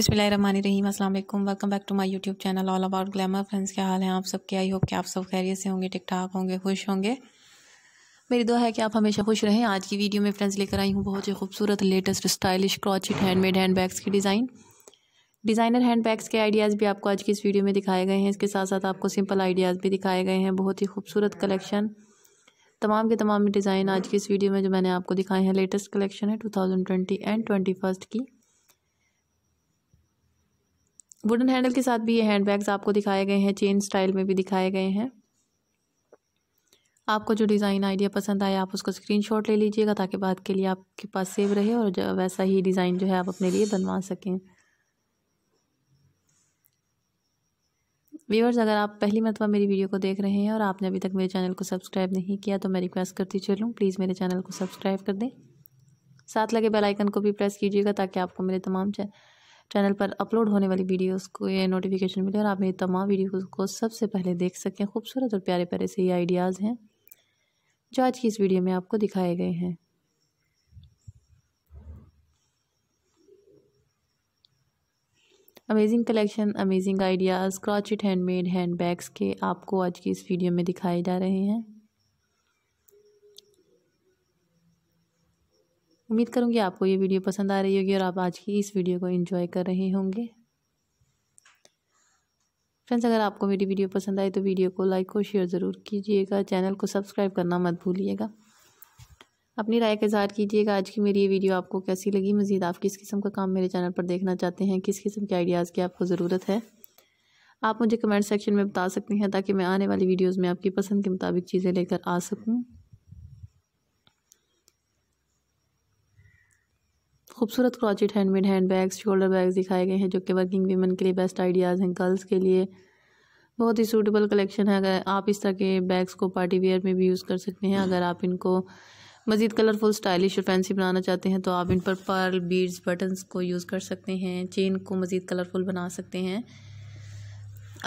बिसमीम अल्लाम welcome back to my YouTube channel all about glamour friends क्या हाल है आप सबके आई होप कि आप सब खैरियत से होंगे ठीक ठाक होंगे खुश होंगे मेरी दुआ है कि आप हमेशा खुश रहें आज की वीडियो में फ्रेंड्स लेकर आई हूँ बहुत ही खूबसूरत latest stylish crochet handmade hand bags की डिज़ाइन डिज़ाइनर हैंड बैग्स के आइडियाज़ भी आपको आज की इस वीडियो में दिखाए गए हैं इसके साथ साथ आपको सिंपल आइडियाज़ भी दिखाए गए हैं बहुत ही खूबसूरत कलेक्शन तमाम के तमाम डिज़ाइन आज की इस वीडियो में जो मैंने आपको दिखाए हैं लेटेस्ट कलेक्शन है टू एंड ट्वेंटी की वुडन हैंडल के साथ भी ये हैंड बैग्स आपको दिखाए गए हैं चेन स्टाइल में भी दिखाए गए हैं आपको जो डिज़ाइन आइडिया पसंद आया आप उसको स्क्रीनशॉट ले लीजिएगा ताकि बाद के लिए आपके पास सेव रहे और वैसा ही डिज़ाइन जो है आप अपने लिए बनवा सकें व्यूअर्स अगर आप पहली मरतबा मेरी वीडियो को देख रहे हैं और आपने अभी तक मेरे चैनल को सब्सक्राइब नहीं किया तो मैं रिक्वेस्ट करती चलूँ प्लीज़ मेरे चैनल को सब्सक्राइब कर दें साथ लगे बेल आइकन को भी प्रेस कीजिएगा ताकि आपको मेरे तमाम चैनल पर अपलोड होने वाली वीडियोस को ये नोटिफिकेशन मिले और आप मेरी तमाम वीडियोस को सबसे पहले देख सकें खूबसूरत और प्यारे प्यारे से ये आइडियाज़ हैं जो आज की इस वीडियो में आपको दिखाए गए हैं amazing collection amazing ideas crochet handmade hand bags के आपको आज की इस वीडियो में दिखाए जा रहे हैं उम्मीद करूँगी आपको ये वीडियो पसंद आ रही होगी और आप आज की इस वीडियो को इन्जॉय कर रहे होंगे फ्रेंड्स अगर आपको मेरी वीडियो पसंद आए तो वीडियो को लाइक और शेयर ज़रूर कीजिएगा चैनल को सब्सक्राइब करना मत भूलिएगा अपनी राय का इजहार कीजिएगा आज की मेरी ये वीडियो आपको कैसी लगी मज़ीद आप किस किस्म का काम मेरे चैनल पर देखना चाहते हैं किस किस्म के आइडियाज़ की आपको ज़रूरत है आप मुझे कमेंट सेक्शन में बता सकते हैं ताकि मैं आने वाली वीडियोज़ में आपकी पसंद के मुताबिक चीज़ें लेकर आ सकूँ खूबसूरत crochet handmade hand bags shoulder bags दिखाए गए हैं जो कि वर्किंग वीमेन के लिए बेस्ट आइडियाज़ हैं गर्ल्स के लिए बहुत ही सूटेबल कलेक्शन है अगर आप इस तरह के बैग्स को पार्टी वेयर में भी यूज़ कर सकते हैं अगर आप इनको मज़ीद कलरफुल स्टाइलिश और फैंसी बनाना चाहते हैं तो आप इन पर पर्ल बीड्स बटन्स को यूज़ कर सकते हैं चेन को मज़ीद कलरफुल बना सकते हैं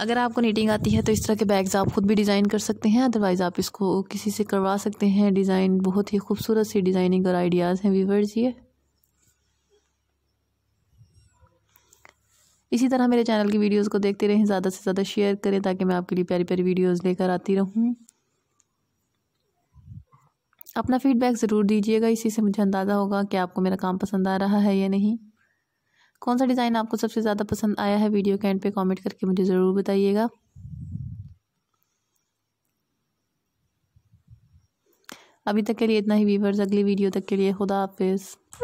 अगर आपको नीटिंग आती है तो इस तरह के बैग्स आप ख़ुद भी डिज़ाइन कर सकते हैं अदरवाइज़ आप इसको किसी से करवा सकते हैं डिज़ाइन बहुत ही खूबसूरत सी डिज़ाइनिंग और आइडियाज़ हैं वीवर्स ये इसी तरह मेरे चैनल की वीडियोस को देखते रहें ज़्यादा से ज़्यादा शेयर करें ताकि मैं आपके लिए प्यारी प्यारी वीडियोस लेकर आती रहूं अपना फीडबैक ज़रूर दीजिएगा इसी से मुझे अंदाज़ा होगा कि आपको मेरा काम पसंद आ रहा है या नहीं कौन सा डिज़ाइन आपको सबसे ज़्यादा पसंद आया है वीडियो के एंड पे कॉमेंट करके मुझे ज़रूर बताइएगा अभी तक के लिए इतना ही वीवर्स अगली वीडियो तक के लिए खुदा हाफिज़